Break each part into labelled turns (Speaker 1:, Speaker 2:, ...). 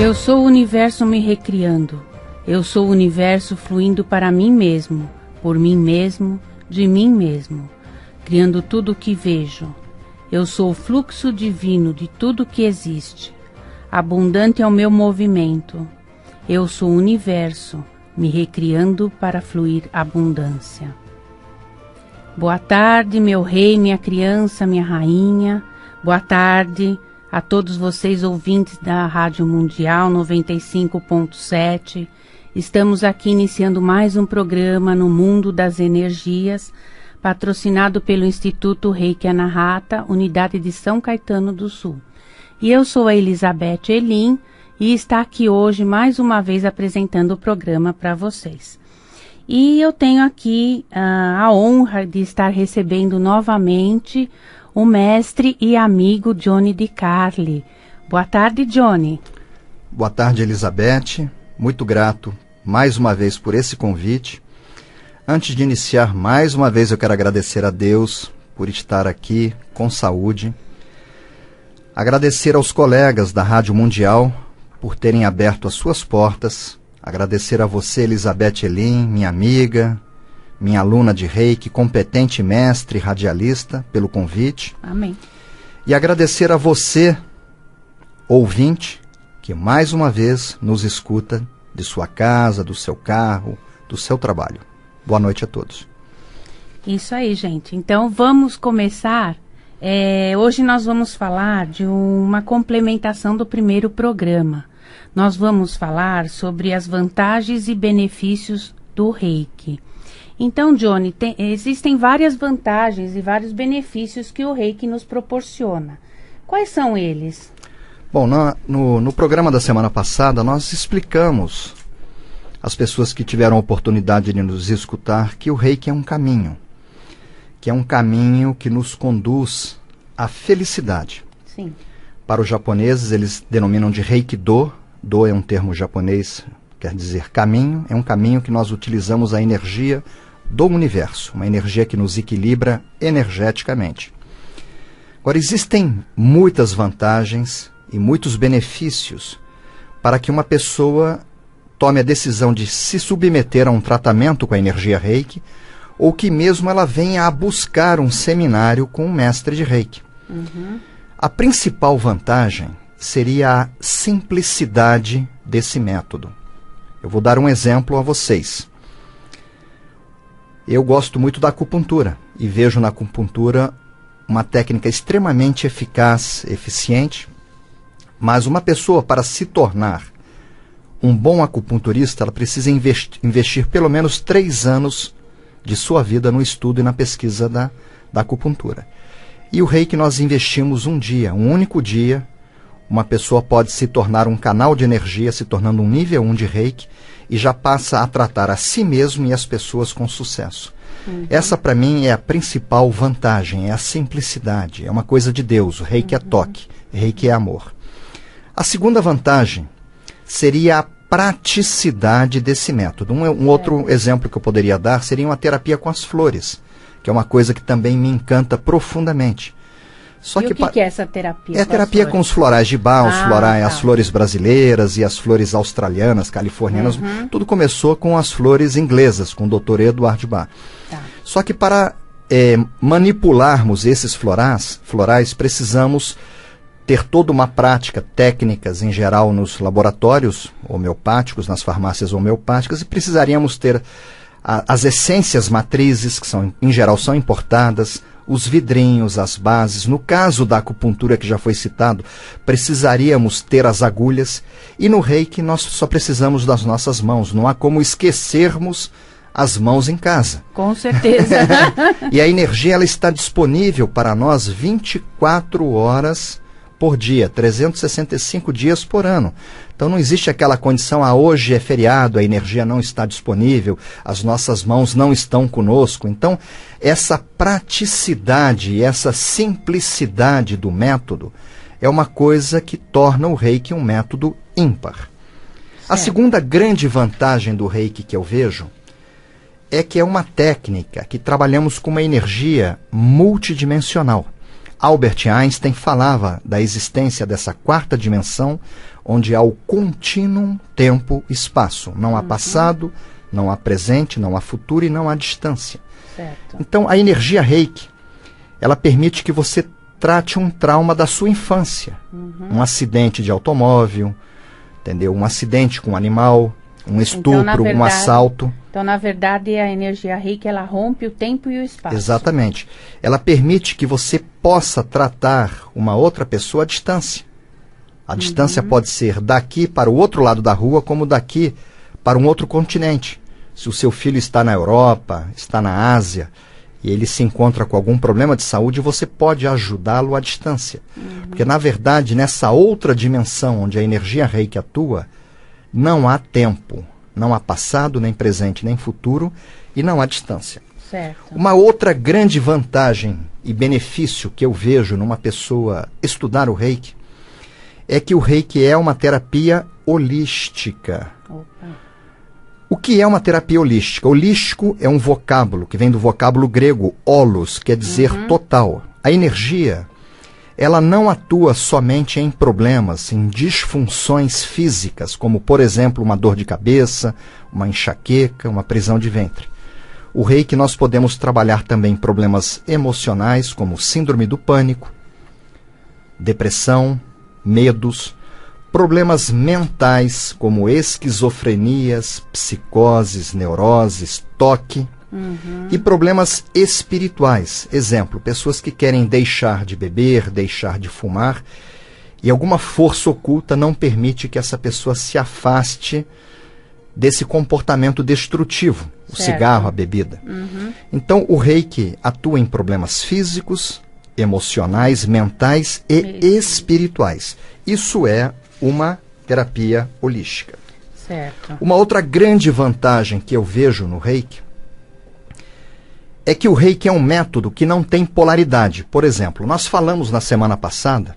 Speaker 1: Eu sou o universo me recriando. Eu sou o universo fluindo para mim mesmo, por mim mesmo, de mim mesmo, criando tudo o que vejo. Eu sou o fluxo divino de tudo o que existe. Abundante é o meu movimento. Eu sou o universo, me recriando para fluir abundância. Boa tarde, meu rei, minha criança, minha rainha. Boa tarde, a todos vocês ouvintes da Rádio Mundial 95.7. Estamos aqui iniciando mais um programa no Mundo das Energias, patrocinado pelo Instituto Reiki Anahata, unidade de São Caetano do Sul. E eu sou a Elizabeth Elim e está aqui hoje mais uma vez apresentando o programa para vocês. E eu tenho aqui uh, a honra de estar recebendo novamente o mestre e amigo Johnny de Carli. Boa tarde, Johnny.
Speaker 2: Boa tarde, Elizabeth. Muito grato mais uma vez por esse convite. Antes de iniciar, mais uma vez eu quero agradecer a Deus por estar aqui com saúde. Agradecer aos colegas da Rádio Mundial por terem aberto as suas portas. Agradecer a você, Elizabeth Elim, minha amiga, minha aluna de reiki, competente mestre radialista, pelo convite. Amém. E agradecer a você, ouvinte, que mais uma vez nos escuta de sua casa, do seu carro, do seu trabalho. Boa noite a todos.
Speaker 1: Isso aí, gente. Então vamos começar. É, hoje nós vamos falar de uma complementação do primeiro programa. Nós vamos falar sobre as vantagens e benefícios do reiki. Então, Johnny, tem, existem várias vantagens e vários benefícios que o reiki nos proporciona. Quais são eles?
Speaker 2: Bom, no, no programa da semana passada, nós explicamos às pessoas que tiveram a oportunidade de nos escutar que o reiki é um caminho, que é um caminho que nos conduz à felicidade. Sim. Para os japoneses, eles denominam de reiki-do. Do é um termo japonês, quer dizer caminho. É um caminho que nós utilizamos a energia do universo, uma energia que nos equilibra energeticamente. Agora, existem muitas vantagens e muitos benefícios para que uma pessoa tome a decisão de se submeter a um tratamento com a energia reiki ou que mesmo ela venha a buscar um seminário com um mestre de reiki. Uhum. A principal vantagem seria a simplicidade desse método. Eu vou dar um exemplo a vocês. Eu gosto muito da acupuntura e vejo na acupuntura uma técnica extremamente eficaz, eficiente, mas uma pessoa para se tornar um bom acupunturista, ela precisa investir, investir pelo menos três anos de sua vida no estudo e na pesquisa da, da acupuntura. E o reiki nós investimos um dia, um único dia, uma pessoa pode se tornar um canal de energia, se tornando um nível 1 de reiki, e já passa a tratar a si mesmo e as pessoas com sucesso. Uhum. Essa, para mim, é a principal vantagem, é a simplicidade, é uma coisa de Deus. O reiki é uhum. é toque, reiki é amor. A segunda vantagem seria a praticidade desse método. Um, um é. outro exemplo que eu poderia dar seria uma terapia com as flores, que é uma coisa que também me encanta profundamente. Só e que o que, que, é
Speaker 1: essa terapia? É terapia com
Speaker 2: os florais de bar, ah, florais, tá. as flores brasileiras e as flores australianas, californianas. Uhum. Tudo começou com as flores inglesas, com o Dr. Eduardo Bar. Tá. Só que para é, manipularmos esses florais, florais, precisamos ter toda uma prática, técnicas em geral nos laboratórios homeopáticos, nas farmácias homeopáticas, e precisaríamos ter a, as essências matrizes, que são, em geral são importadas, os vidrinhos, as bases. No caso da acupuntura que já foi citado, precisaríamos ter as agulhas. E no reiki, nós só precisamos das nossas mãos. Não há como esquecermos as mãos em casa. Com
Speaker 1: certeza.
Speaker 2: e a energia ela está disponível para nós 24 horas por dia, 365 dias por ano. Então não existe aquela condição, ah, hoje é feriado, a energia não está disponível, as nossas mãos não estão conosco. Então, essa praticidade, essa simplicidade do método é uma coisa que torna o reiki um método ímpar. Certo. A segunda grande vantagem do reiki que eu vejo é que é uma técnica que trabalhamos com uma energia multidimensional. Albert Einstein falava da existência dessa quarta dimensão, onde há o contínuo tempo-espaço. Não há uhum. passado, não há presente, não há futuro e não há distância. Certo. Então, a energia reiki, ela permite que você trate um trauma da sua infância. Uhum. Um acidente de automóvel, entendeu? Um acidente com um animal, um então, estupro, então, verdade, um assalto.
Speaker 1: Então, na verdade, a energia rica ela rompe o tempo e o espaço.
Speaker 2: Exatamente. Ela permite que você possa tratar uma outra pessoa à distância. A uhum. distância pode ser daqui para o outro lado da rua, como daqui para um outro continente. Se o seu filho está na Europa, está na Ásia, e ele se encontra com algum problema de saúde, você pode ajudá-lo à distância. Uhum. Porque, na verdade, nessa outra dimensão onde a energia reiki atua, não há tempo, não há passado, nem presente, nem futuro e não há distância. Certo. Uma outra grande vantagem e benefício que eu vejo numa pessoa estudar o reiki é que o reiki é uma terapia holística. Opa. O que é uma terapia holística? Holístico é um vocábulo que vem do vocábulo grego holos, quer dizer uhum. total. A energia ela não atua somente em problemas, em disfunções físicas, como, por exemplo, uma dor de cabeça, uma enxaqueca, uma prisão de ventre. O reiki nós podemos trabalhar também problemas emocionais, como síndrome do pânico, depressão, medos, problemas mentais, como esquizofrenias, psicoses, neuroses, toque, Uhum. E problemas espirituais. Exemplo, pessoas que querem deixar de beber, deixar de fumar, e alguma força oculta não permite que essa pessoa se afaste desse comportamento destrutivo, o cigarro, a bebida. Uhum. Então, o reiki atua em problemas físicos, emocionais, mentais e espirituais. Isso é uma terapia holística.
Speaker 1: Certo. Uma
Speaker 2: outra grande vantagem que eu vejo no reiki é que o reiki é um método que não tem polaridade. Por exemplo, nós falamos na semana passada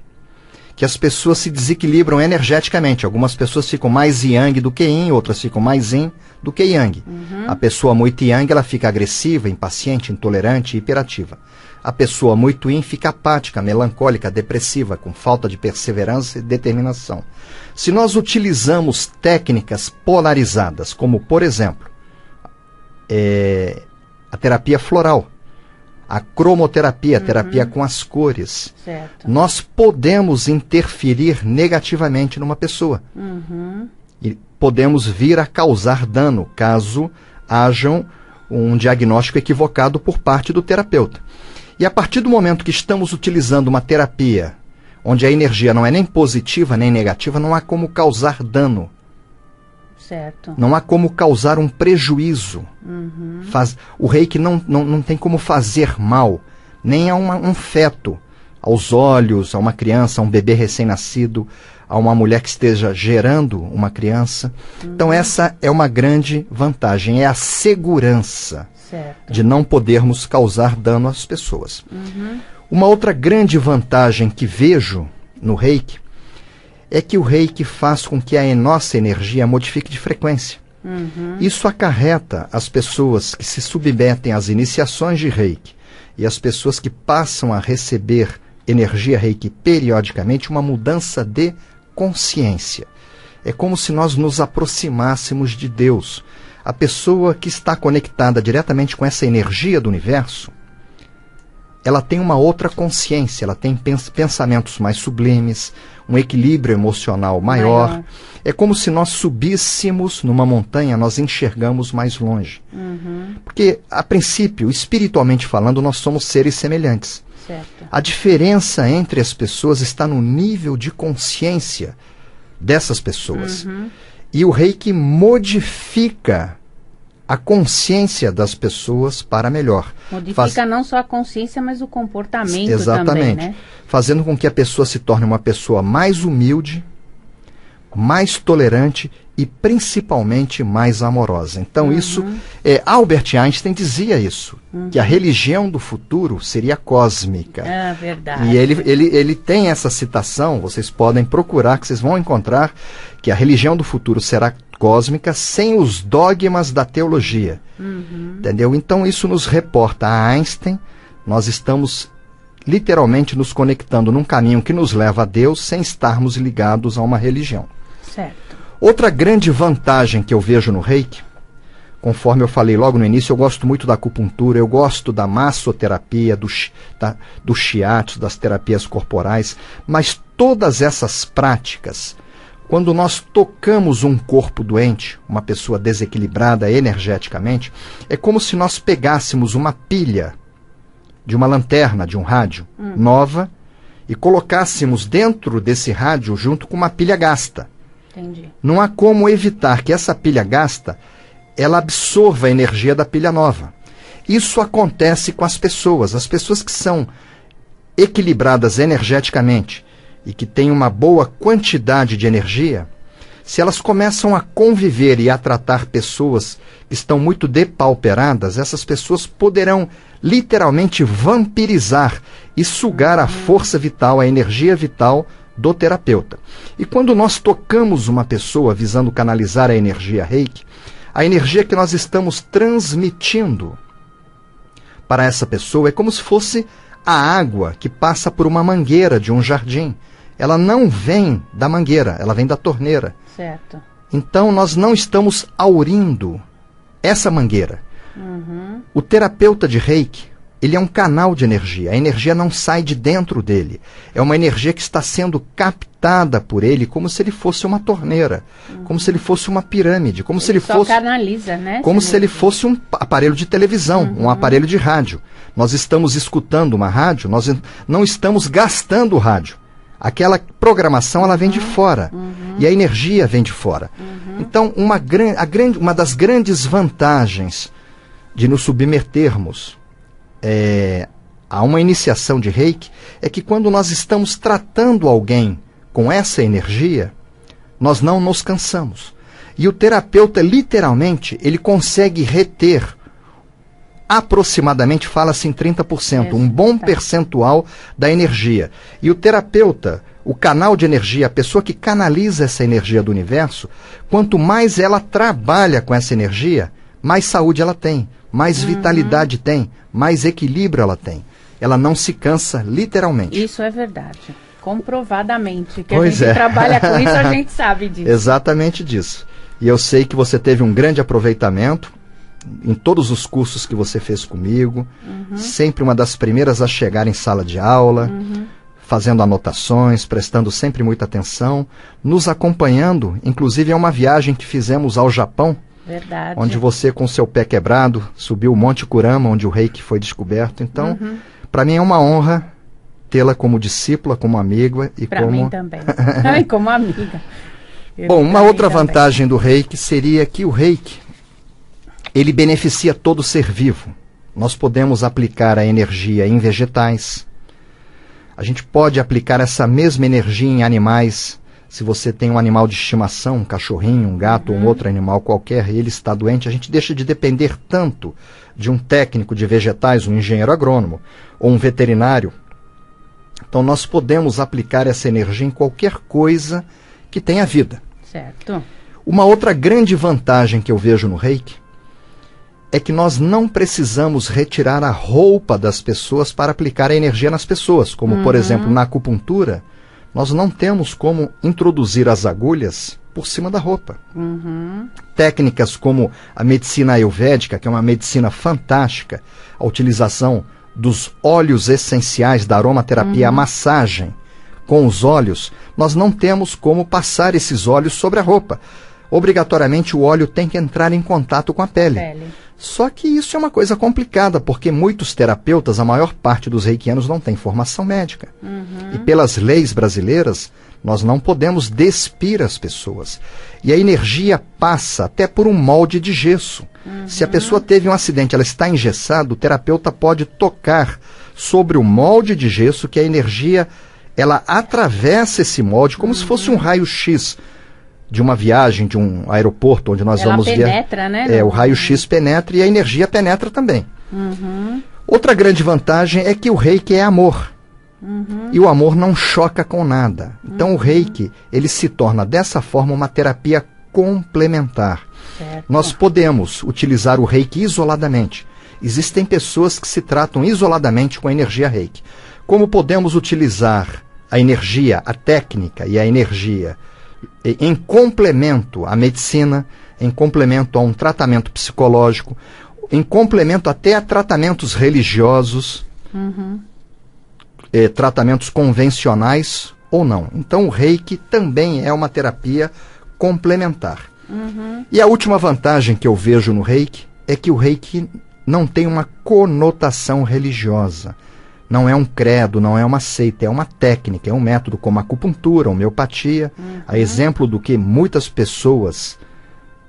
Speaker 2: que as pessoas se desequilibram energeticamente. Algumas pessoas ficam mais yang do que yin, outras ficam mais yin do que yang. Uhum. A pessoa muito yang, ela fica agressiva, impaciente, intolerante e hiperativa. A pessoa muito yin fica apática, melancólica, depressiva, com falta de perseverança e determinação. Se nós utilizamos técnicas polarizadas, como por exemplo, é, a terapia floral, a cromoterapia, a uhum. terapia com as cores. Certo. Nós podemos interferir negativamente numa pessoa.
Speaker 1: Uhum.
Speaker 2: E podemos vir a causar dano caso hajam um diagnóstico equivocado por parte do terapeuta. E a partir do momento que estamos utilizando uma terapia onde a energia não é nem positiva nem negativa, não há como causar dano Certo. Não há como causar um prejuízo. Uhum. Faz, o reiki não, não, não tem como fazer mal, nem a uma, um feto, aos olhos, a uma criança, a um bebê recém-nascido, a uma mulher que esteja gerando uma criança. Então, uhum. Então, essa é uma grande vantagem, é a segurança certo. de não podermos causar dano às pessoas. Uhum. Uma outra grande vantagem que vejo no reiki é que o reiki faz com que a nossa energia modifique de frequência. Uhum. Isso acarreta as pessoas que se submetem às iniciações de reiki e as pessoas que passam a receber energia reiki periodicamente uma mudança de consciência. É como se nós nos aproximássemos de Deus. A pessoa que está conectada diretamente com essa energia do universo, ela tem uma outra consciência, ela tem pensamentos mais sublimes, um equilíbrio emocional maior. maior. É como se nós subíssemos numa montanha, nós enxergamos mais longe. Uhum. Porque, a princípio, espiritualmente falando, nós somos seres semelhantes. Certo. A diferença entre as pessoas está no nível de consciência dessas pessoas. Uhum. E o rei que modifica a consciência das pessoas para melhor.
Speaker 1: Modifica Faz... não só a consciência, mas o comportamento Exatamente. também, né?
Speaker 2: Fazendo com que a pessoa se torne uma pessoa mais humilde, mais tolerante e principalmente mais amorosa. Então uhum. isso, é, Albert Einstein dizia isso, uhum. que a uhum. religião do futuro seria cósmica.
Speaker 1: É verdade. E
Speaker 2: ele, ele, ele tem essa citação, vocês podem procurar, que vocês vão encontrar, que a religião do futuro será cósmica sem os dogmas da teologia. Uhum. Entendeu? Então isso nos reporta a Einstein, nós estamos literalmente nos conectando num caminho que nos leva a Deus sem estarmos ligados a uma religião. Certo. Outra grande vantagem que eu vejo no reiki, conforme eu falei logo no início, eu gosto muito da acupuntura, eu gosto da massoterapia, do, da, tá, do shiatsu, das terapias corporais, mas todas essas práticas quando nós tocamos um corpo doente, uma pessoa desequilibrada energeticamente, é como se nós pegássemos uma pilha de uma lanterna, de um rádio hum. nova e colocássemos dentro desse rádio junto com uma pilha gasta. Entendi. Não há como evitar que essa pilha gasta ela absorva a energia da pilha nova. Isso acontece com as pessoas. As pessoas que são equilibradas energeticamente e que têm uma boa quantidade de energia, se elas começam a conviver e a tratar pessoas que estão muito depauperadas, essas pessoas poderão literalmente vampirizar e sugar a força vital, a energia vital do terapeuta. E quando nós tocamos uma pessoa visando canalizar a energia reiki, a energia que nós estamos transmitindo para essa pessoa é como se fosse a água que passa por uma mangueira de um jardim ela não vem da mangueira, ela vem da torneira. Certo. Então nós não estamos aurindo essa mangueira. Uhum. O terapeuta de reiki, ele é um canal de energia. A energia não sai de dentro dele. É uma energia que está sendo captada por ele como se ele fosse uma torneira, uhum. como se ele fosse uma pirâmide, como ele se ele só fosse
Speaker 1: canaliza, né? Como se
Speaker 2: ele fosse um aparelho de televisão, uhum. um aparelho de rádio. Nós estamos escutando uma rádio, nós não estamos gastando o rádio aquela programação ela vem de fora uhum. e a energia vem de fora. Uhum. Então, uma, gran, a grande, uma das grandes vantagens de nos submetermos é, a uma iniciação de reiki é que quando nós estamos tratando alguém com essa energia, nós não nos cansamos. E o terapeuta, literalmente, ele consegue reter aproximadamente fala-se em 30%, é, um bom tá. percentual da energia. E o terapeuta, o canal de energia, a pessoa que canaliza essa energia do universo, quanto mais ela trabalha com essa energia, mais saúde ela tem, mais uhum. vitalidade tem, mais equilíbrio ela tem. Ela não se cansa, literalmente.
Speaker 1: Isso é verdade. Comprovadamente. Que pois a gente é. trabalha com isso, a gente sabe disso.
Speaker 2: Exatamente disso. E eu sei que você teve um grande aproveitamento em todos os cursos que você fez comigo, uhum. sempre uma das primeiras a chegar em sala de aula, uhum. fazendo anotações, prestando sempre muita atenção, nos acompanhando, inclusive é uma viagem que fizemos ao Japão,
Speaker 1: Verdade. onde
Speaker 2: você com seu pé quebrado subiu o Monte Kurama, onde o reiki foi descoberto. Então, uhum. para mim é uma honra tê-la como discípula, como amiga e pra como mim também.
Speaker 1: como amiga. Eu Bom, uma outra também. vantagem
Speaker 2: do reiki seria que o reiki ele beneficia todo ser vivo. Nós podemos aplicar a energia em vegetais. A gente pode aplicar essa mesma energia em animais. Se você tem um animal de estimação, um cachorrinho, um gato ou um uhum. outro animal qualquer, e ele está doente, a gente deixa de depender tanto de um técnico de vegetais, um engenheiro agrônomo ou um veterinário. Então nós podemos aplicar essa energia em qualquer coisa que tenha vida. Certo. Uma outra grande vantagem que eu vejo no reiki é que nós não precisamos retirar a roupa das pessoas para aplicar a energia nas pessoas, como uhum. por exemplo na acupuntura, nós não temos como introduzir as agulhas por cima da roupa. Uhum. Técnicas como a medicina ayurvédica, que é uma medicina fantástica, a utilização dos óleos essenciais da aromaterapia, uhum. a massagem com os óleos, nós não temos como passar esses óleos sobre a roupa. Obrigatoriamente o óleo tem que entrar em contato com a pele. pele. Só que isso é uma coisa complicada, porque muitos terapeutas, a maior parte dos reikianos, não tem formação médica. Uhum. E pelas leis brasileiras, nós não podemos despir as pessoas. E a energia passa até por um molde de gesso. Uhum. Se a uhum. pessoa teve um acidente, ela está engessada, o terapeuta pode tocar sobre o molde de gesso que a energia ela atravessa esse molde como uhum. se fosse um uhum. raio-x de uma viagem, de um aeroporto onde nós Ela vamos penetra, via... né? É, o raio-x penetra e a energia penetra também.
Speaker 1: Uhum.
Speaker 2: Outra grande vantagem é que o reiki é amor. Uhum. E o amor não choca com nada. Então uhum. o reiki, ele se torna dessa forma uma terapia complementar. Certo. Nós podemos utilizar o reiki isoladamente. Existem pessoas que se tratam isoladamente com a energia reiki. Como podemos utilizar a energia, a técnica e a energia em complemento à medicina, em complemento a um tratamento psicológico, em complemento até a tratamentos religiosos, uhum. eh, tratamentos convencionais ou não. Então, o reiki também é uma terapia complementar. Uhum. E a última vantagem que eu vejo no reiki é que o reiki não tem uma conotação religiosa. Não é um credo, não é uma seita, é uma técnica, é um método como a acupuntura, a homeopatia, uhum. a exemplo do que muitas pessoas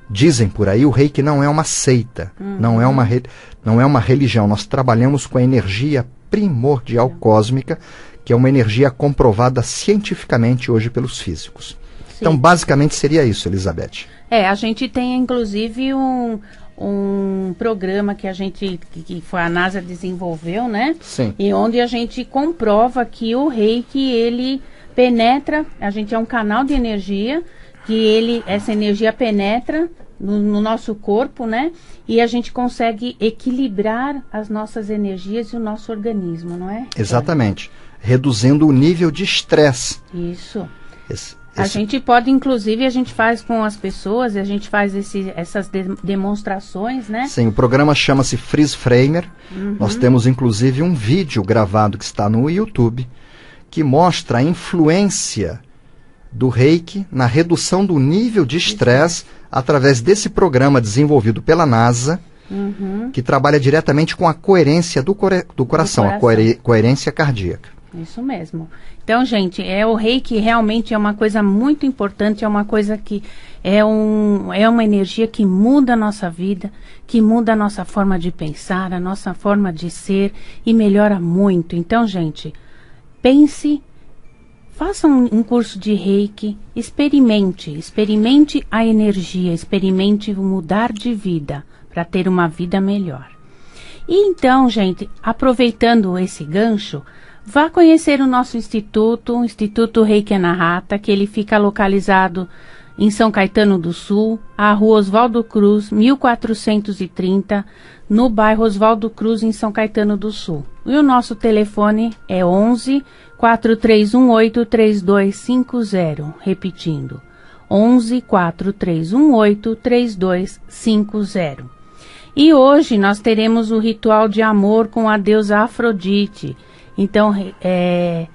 Speaker 2: dizem por aí, o reiki não é uma seita, uhum. não, é uhum. uma re... não é uma religião. Nós trabalhamos com a energia primordial uhum. cósmica, que é uma energia comprovada cientificamente hoje pelos físicos.
Speaker 1: Então, Sim. Então, basicamente
Speaker 2: seria isso, Elizabeth.
Speaker 1: É, a gente tem inclusive um, um programa que a gente, que, que foi a NASA desenvolveu, né? Sim. E onde a gente comprova que o reiki, ele penetra, a gente é um canal de energia, que ele, essa energia penetra no, no, nosso corpo, né? E a gente consegue equilibrar as nossas energias e o nosso organismo, não é?
Speaker 2: Exatamente. Reduzindo o nível de estresse. Isso. Esse.
Speaker 1: Esse... A gente pode, inclusive, a gente faz com as pessoas, a gente faz esse, essas de demonstrações, né? Sim,
Speaker 2: o programa chama-se Freeze Framer.
Speaker 1: Uhum. Nós temos,
Speaker 2: inclusive, um vídeo gravado que está no YouTube que mostra a influência do reiki na redução do nível de estresse através desse programa desenvolvido pela NASA, uhum. que trabalha diretamente com a coerência do, do, coração, do coração, a coerência cardíaca.
Speaker 1: Isso mesmo. Então, gente, é o reiki realmente é uma coisa muito importante, é uma coisa que é, um, é uma energia que muda a nossa vida, que muda a nossa forma de pensar, a nossa forma de ser e melhora muito. Então, gente, pense, faça um, um curso de reiki, experimente, experimente a energia, experimente mudar de vida para ter uma vida melhor. E então, gente, aproveitando esse gancho, Vá conhecer o nosso instituto, o Instituto Reiki Anahata, que ele fica localizado em São Caetano do Sul, a rua Oswaldo Cruz, 1430, no bairro Oswaldo Cruz, em São Caetano do Sul. E o nosso telefone é 11 4318 3250, repetindo, 11 4318 3250. E hoje nós teremos o ritual de amor com a deusa Afrodite, então, é,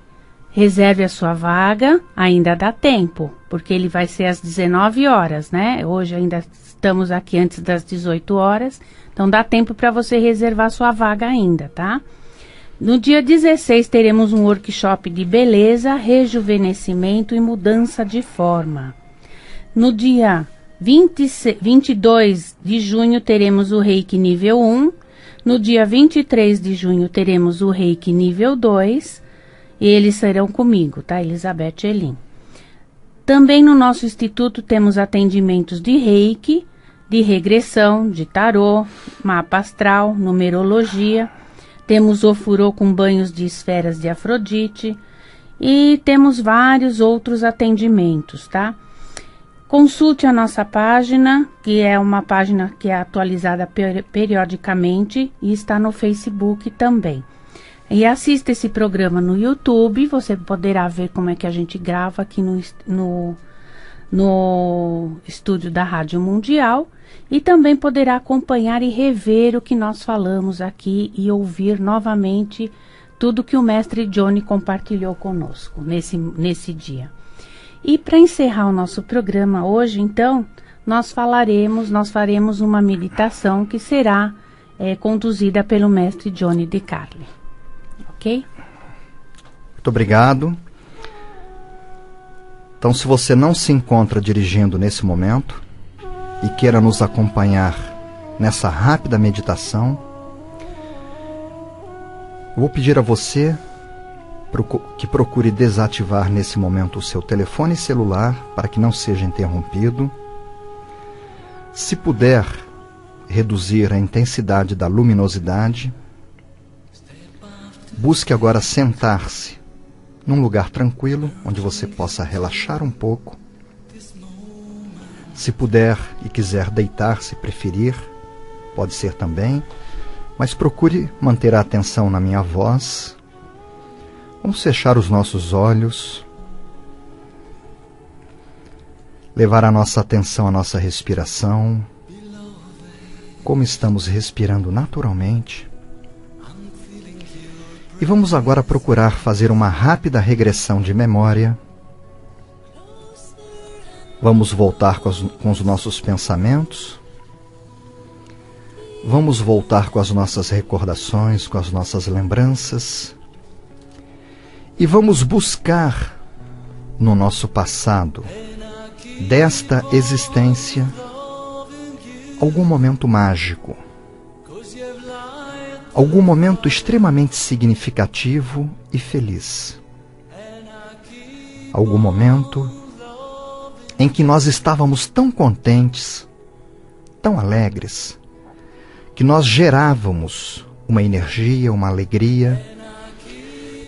Speaker 1: reserve a sua vaga, ainda dá tempo, porque ele vai ser às 19 horas, né? Hoje ainda estamos aqui antes das 18 horas, então dá tempo para você reservar sua vaga ainda, tá? No dia 16 teremos um workshop de beleza, rejuvenescimento e mudança de forma. No dia 20, 22 de junho teremos o Reiki nível 1 no dia 23 de junho teremos o reiki nível 2 e eles serão comigo, tá? Elizabeth Elim. Também no nosso instituto temos atendimentos de reiki, de regressão, de tarô, mapa astral, numerologia. Temos ofurô com banhos de esferas de Afrodite e temos vários outros atendimentos, tá? Consulte a nossa página, que é uma página que é atualizada periodicamente e está no Facebook também. E assista esse programa no YouTube, você poderá ver como é que a gente grava aqui no, no, no estúdio da Rádio Mundial e também poderá acompanhar e rever o que nós falamos aqui e ouvir novamente tudo que o mestre Johnny compartilhou conosco nesse, nesse dia. E para encerrar o nosso programa hoje, então, nós falaremos, nós faremos uma meditação que será é, conduzida pelo mestre Johnny De Carli. Ok?
Speaker 2: Muito obrigado. Então, se você não se encontra dirigindo nesse momento e queira nos acompanhar nessa rápida meditação, eu vou pedir a você que procure desativar nesse momento o seu telefone celular para que não seja interrompido. Se puder, reduzir a intensidade da luminosidade. Busque agora sentar-se num lugar tranquilo onde você possa relaxar um pouco. Se puder e quiser deitar-se, preferir, pode ser também, mas procure manter a atenção na minha voz Vamos fechar os nossos olhos, levar a nossa atenção à nossa respiração, como estamos respirando naturalmente. E vamos agora procurar fazer uma rápida regressão de memória. Vamos voltar com, as, com os nossos pensamentos. Vamos voltar com as nossas recordações, com as nossas lembranças e vamos buscar no nosso passado desta existência algum momento mágico, algum momento extremamente significativo e feliz, algum momento em que nós estávamos tão contentes, tão alegres, que nós gerávamos uma energia, uma alegria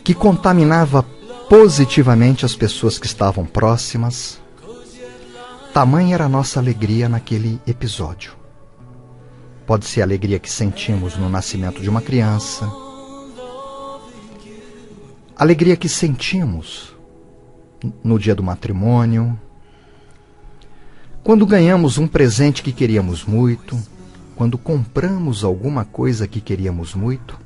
Speaker 2: que contaminava positivamente as pessoas que estavam próximas. Tamanha era a nossa alegria naquele episódio. Pode ser a alegria que sentimos no nascimento de uma criança, alegria que sentimos no dia do matrimônio, quando ganhamos um presente que queríamos muito, quando compramos alguma coisa que queríamos muito,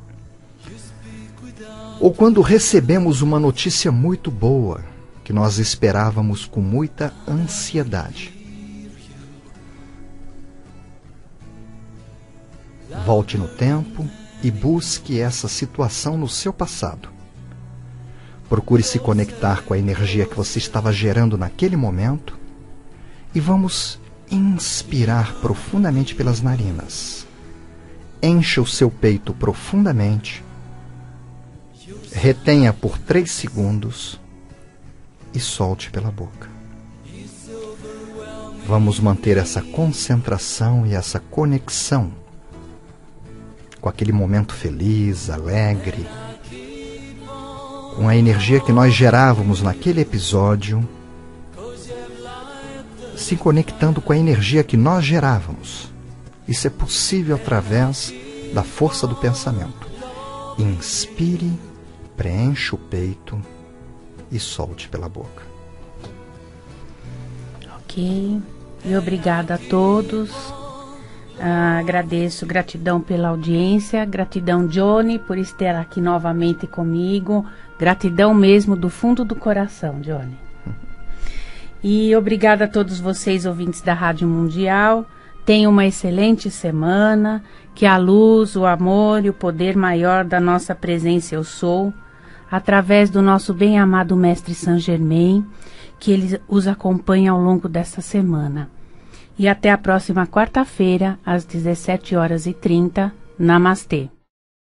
Speaker 2: ou quando recebemos uma notícia muito boa que nós esperávamos com muita ansiedade. Volte no tempo e busque essa situação no seu passado. Procure se conectar com a energia que você estava gerando naquele momento e vamos inspirar profundamente pelas narinas. Encha o seu peito profundamente retenha por três segundos e solte pela boca. Vamos manter essa concentração e essa conexão com aquele momento feliz, alegre, com a energia que nós gerávamos naquele episódio, se conectando com a energia que nós gerávamos. Isso é possível através da força do pensamento. Inspire Preencha o peito e solte pela boca.
Speaker 1: Ok. E obrigada a todos. Ah, agradeço, gratidão pela audiência, gratidão Johnny por estar aqui novamente comigo, gratidão mesmo do fundo do coração, Johnny. E obrigada a todos vocês ouvintes da Rádio Mundial. Tenham uma excelente semana, que a luz, o amor e o poder maior da nossa presença eu sou através do nosso bem-amado Mestre Saint Germain, que ele os acompanha ao longo desta semana. E até a próxima quarta-feira, às 17 horas e 30. Namastê.